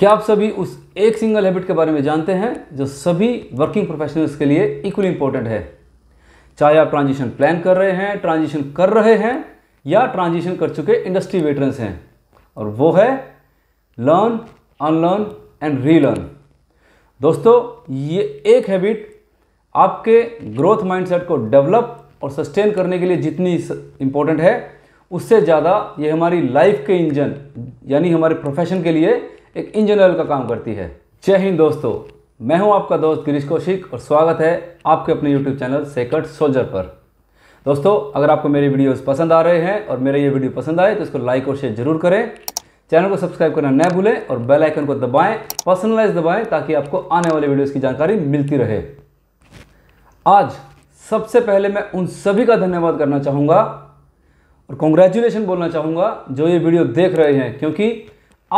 क्या आप सभी उस एक सिंगल हैबिट के बारे में जानते हैं जो सभी वर्किंग प्रोफेशनल्स के लिए इक्वली इंपॉर्टेंट है चाहे आप ट्रांजिशन प्लान कर रहे हैं ट्रांजिशन कर रहे हैं या ट्रांजिशन कर चुके इंडस्ट्री वेटरन्स हैं और वो है लर्न अनलर्न एंड रीलर्न दोस्तों ये एक हैबिट आपके ग्रोथ माइंडसेट को डेवलप और सस्टेन करने के लिए जितनी इंपॉर्टेंट है उससे ज़्यादा ये हमारी लाइफ के इंजन यानी हमारे प्रोफेशन के लिए एक इंजन ऑयल का काम करती है जय हिंद दोस्तों मैं हूं आपका दोस्त गिरीश कौशिक और स्वागत है आपके अपने यूट्यूब चैनल सेकट सोल्जर पर दोस्तों अगर आपको मेरे वीडियोस पसंद आ रहे हैं और मेरा ये वीडियो पसंद आए तो इसको लाइक और शेयर जरूर करें चैनल को सब्सक्राइब करना न भूलें और बेल आइकन को दबाएं पर्सनलाइज दबाएं ताकि आपको आने वाले वीडियोस की जानकारी मिलती रहे आज सबसे पहले मैं उन सभी का धन्यवाद करना चाहूँगा और कॉन्ग्रेचुलेशन बोलना चाहूँगा जो ये वीडियो देख रहे हैं क्योंकि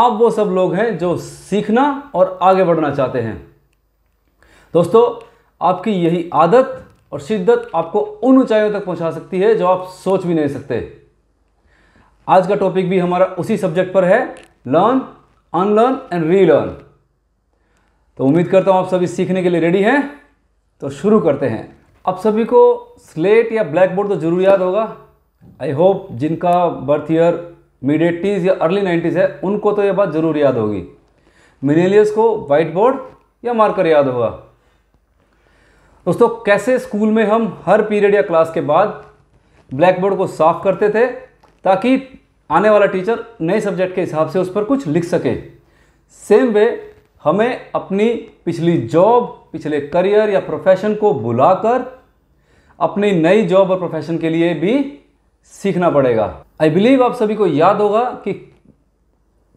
आप वो सब लोग हैं जो सीखना और आगे बढ़ना चाहते हैं दोस्तों आपकी यही आदत और शिद्दत आपको उन ऊंचाइयों तक पहुंचा सकती है जो आप सोच भी नहीं सकते आज का टॉपिक भी हमारा उसी सब्जेक्ट पर है लर्न अनलर्न एंड रीलर्न तो उम्मीद करता हूँ आप सभी सीखने के लिए रेडी हैं तो शुरू करते हैं आप सभी को स्लेट या ब्लैक बोर्ड तो जरूर याद होगा आई होप जिनका बर्थ ईयर मिड एट्टीज़ या अर्ली नाइन्टीज़ है उनको तो ये बात ज़रूर याद होगी मिलेलियस को वाइट बोर्ड या मार्कर याद होगा दोस्तों कैसे स्कूल में हम हर पीरियड या क्लास के बाद ब्लैक बोर्ड को साफ करते थे ताकि आने वाला टीचर नए सब्जेक्ट के हिसाब से उस पर कुछ लिख सके सेम वे हमें अपनी पिछली जॉब पिछले करियर या प्रोफेशन को बुलाकर अपनी नई जॉब और प्रोफेशन के लिए भी सीखना पड़ेगा आई बिलीव आप सभी को याद होगा कि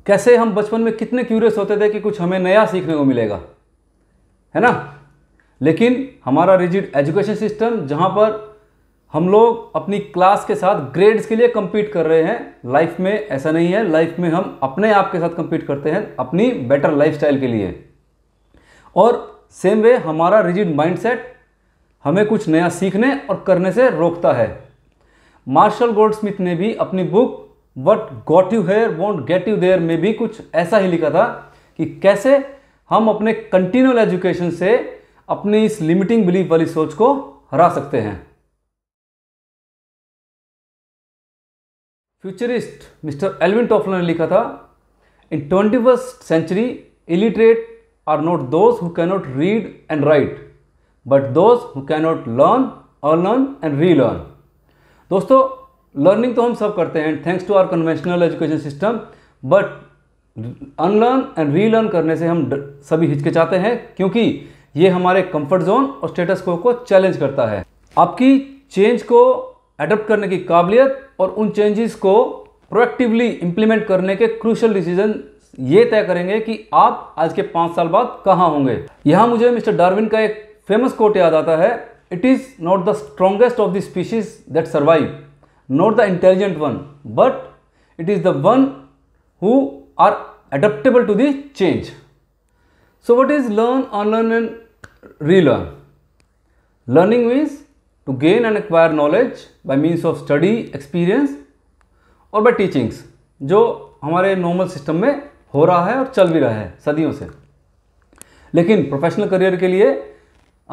कैसे हम बचपन में कितने क्यूरियस होते थे कि कुछ हमें नया सीखने को मिलेगा है ना लेकिन हमारा रिजिड एजुकेशन सिस्टम जहाँ पर हम लोग अपनी क्लास के साथ ग्रेड्स के लिए कम्पीट कर रहे हैं लाइफ में ऐसा नहीं है लाइफ में हम अपने आप के साथ कम्पीट करते हैं अपनी बेटर लाइफ के लिए और सेम वे हमारा रिजिड माइंडसेट हमें कुछ नया सीखने और करने से रोकता है मार्शल गोल्ड स्मिथ ने भी अपनी book what got you here won't get you there में भी कुछ ऐसा ही लिखा था कि कैसे हम अपने कंटिन्यूल एजुकेशन से अपनी इस लिमिटिंग बिलीफ वाली सोच को हरा सकते हैं फ्यूचरिस्ट मिस्टर एलविन टॉफलर ने लिखा था in twenty first century illiterate are not those who cannot read and write but those who cannot learn unlearn and relearn दोस्तों लर्निंग तो हम सब करते हैं thanks to our conventional education system but unlearn and relearn करने से हम सभी हिचकिचाते हैं क्योंकि ये हमारे कंफर्ट जोन और स्टेटस को को चैलेंज करता है आपकी चेंज को अडप्ट करने की काबिलियत और उन चेंजेस को प्रोएक्टिवली इम्प्लीमेंट करने के क्रूशल डिसीजन ये तय करेंगे कि आप आज के पाँच साल बाद कहाँ होंगे यहाँ मुझे मिस्टर डार्विन का एक फेमस कोट याद आता है It is not the strongest of the species that survive, not the intelligent one, but it is the one who are adaptable to the change. So what is learn, unlearn and relearn? Learning means to gain and acquire knowledge by means of study, experience or by teachings jo hamare normal system mein ho raha hai aur chal bhi raha hai sadiyon se lekin professional career ke liye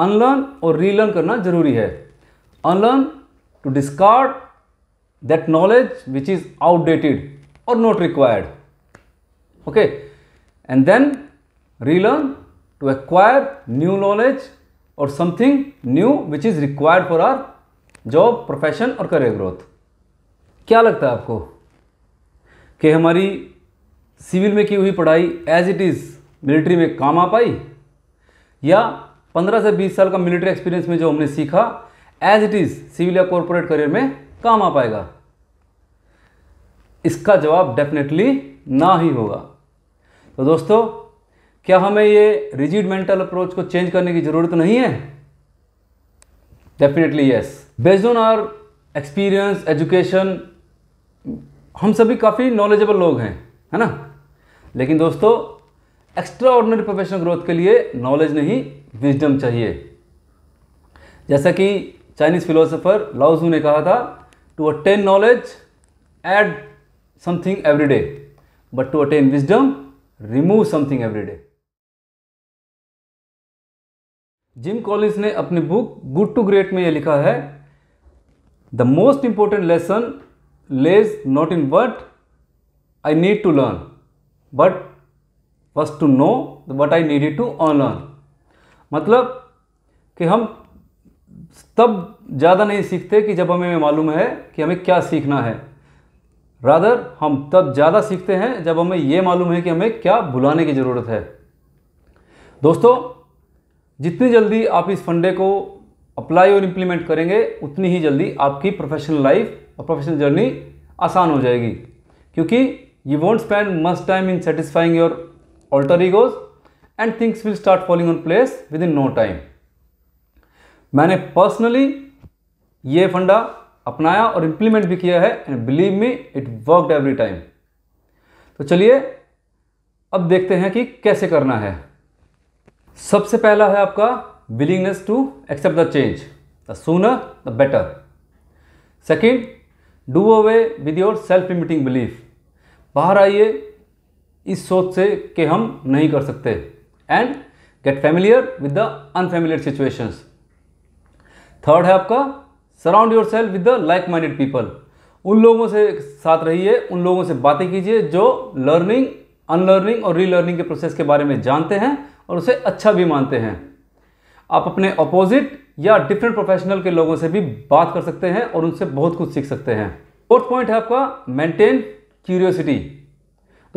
unlearn और relearn करना जरूरी है unlearn to discard that knowledge which is outdated और not required okay and then relearn to acquire new knowledge और something new which is required for our job profession और career growth क्या लगता है आपको कि हमारी सिविल में की हुई पढ़ाई एज इट इज मिलिट्री में काम आ पाई या पंद्रह से बीस साल का मिलिट्री एक्सपीरियंस में जो हमने सीखा एज इट इज़ सिविल या कॉरपोरेट करियर में काम आ पाएगा इसका जवाब डेफिनेटली ना ही होगा तो दोस्तों क्या हमें ये रिजिड मेंटल अप्रोच को चेंज करने की ज़रूरत नहीं है definitely yes based on our experience education हम सभी काफ़ी नॉलेजेबल लोग हैं है ना लेकिन दोस्तों एक्स्ट्रा ऑर्डनरी प्रोफेशनल ग्रोथ के लिए नॉलेज नहीं विजडम चाहिए जैसा कि चाइनीज़ फिलोसोफर लाउजू ने कहा था to attain knowledge add something every day but to attain wisdom remove something every day Jim Collins ने अपनी बुक गुड टू ग्रेट में यह लिखा है the most important lesson lies not in what I need to learn but first to know what I need to unlearn मतलब कि हम तब ज़्यादा नहीं सीखते कि जब हमें मालूम है कि हमें क्या सीखना है रादर हम तब ज़्यादा सीखते हैं जब हमें यह मालूम है कि हमें क्या भुलाने की ज़रूरत है दोस्तों जितनी जल्दी आप इस फंडे को अप्लाई और इम्प्लीमेंट करेंगे उतनी ही जल्दी आपकी प्रोफेशनल लाइफ और प्रोफेशनल जर्नी आसान हो जाएगी क्योंकि you won't spend must time in satisfying your alter egos things will start falling on place within no time मैंने पर्सनली ये फंडा अपनाया और इम्प्लीमेंट भी किया है and believe me it worked every time तो चलिए अब देखते हैं कि कैसे करना है सबसे पहला है आपका willingness to accept the change the sooner the better second do away with your self limiting belief बाहर आइए इस सोच से कि हम नहीं कर सकते and get familiar with the unfamiliar situation third है आपका surround your self with the like minded people उन लोगों से साथ रहिए उन लोगों से बातें कीजिए जो लर्निंग अनलर्निंग और रीलर्निंग के प्रोसेस के बारे में जानते हैं और उसे अच्छा भी मानते हैं आप अपने अपोजिट या डिफरेंट प्रोफेशनल के लोगों से भी बात कर सकते हैं और उनसे बहुत कुछ सीख सकते हैं फोर्थ पॉइंट है आपका मेंटेन क्यूरियोसिटी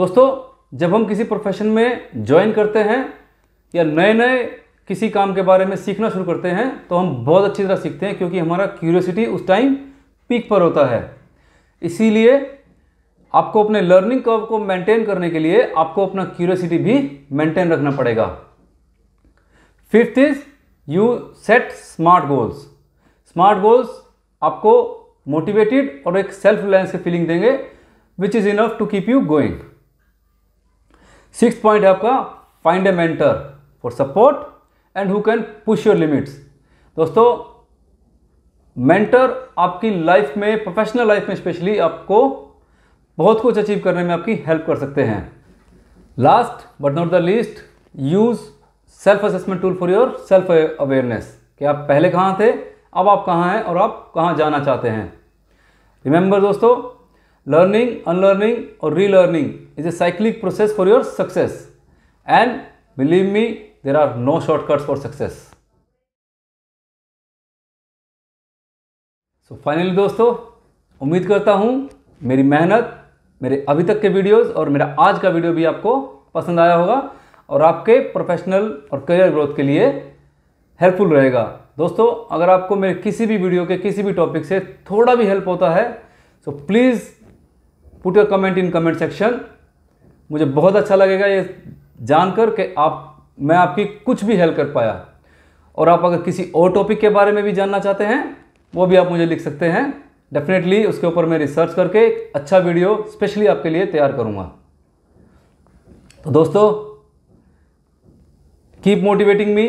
दोस्तों जब हम किसी प्रोफेशन में ज्वाइन करते हैं या नए नए किसी काम के बारे में सीखना शुरू करते हैं तो हम बहुत अच्छी तरह सीखते हैं क्योंकि हमारा क्यूरियोसिटी उस टाइम पीक पर होता है इसीलिए आपको अपने लर्निंग कर्व को मेंटेन करने के लिए आपको अपना क्यूरियोसिटी भी मेंटेन रखना पड़ेगा fifth is you set smart goals smart goals आपको मोटिवेटेड और एक सेल्फ रिलायंस की फीलिंग देंगे which is enough to keep you going six point है आपका find a mentor for support and who can push your limits दोस्तों mentor आपकी life में प्रोफेशनल लाइफ में स्पेशली आपको बहुत कुछ अचीव करने में आपकी हेल्प कर सकते हैं last but not the least use self assessment tool for your self awareness कि आप पहले कहाँ थे अब आप कहाँ हैं और आप कहाँ जाना चाहते हैं रिमेंबर दोस्तों लर्निंग अनलर्निंग और relearning is a cyclic process for your success and believe me there are no shortcuts for success. So so finally दोस्तों उम्मीद करता हूं मेरी मेहनत मेरे अभी तक के वीडियोस और मेरा आज का वीडियो भी आपको पसंद आया होगा और आपके प्रोफेशनल और करियर ग्रोथ के लिए हेल्पफुल रहेगा दोस्तों अगर आपको मेरे किसी भी वीडियो के किसी भी टॉपिक से थोड़ा भी हेल्प होता है so please put your comment in comment section मुझे बहुत अच्छा लगेगा ये जानकर कि आप मैं आपकी कुछ भी हेल्प कर पाया और आप अगर किसी और टॉपिक के बारे में भी जानना चाहते हैं वो भी आप मुझे लिख सकते हैं डेफिनेटली उसके ऊपर मैं रिसर्च करके एक अच्छा वीडियो स्पेशली आपके लिए तैयार करूंगा तो दोस्तों keep motivating me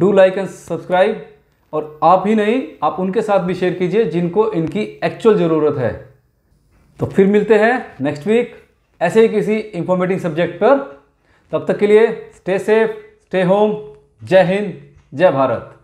do like and subscribe और आप ही नहीं आप उनके साथ भी शेयर कीजिए जिनको इनकी एक्चुअल ज़रूरत है तो फिर मिलते हैं नेक्स्ट वीक ऐसे ही किसी इंफॉर्मेटिव सब्जेक्ट पर तब तक के लिए स्टे सेफ स्टे होम जय हिंद जय भारत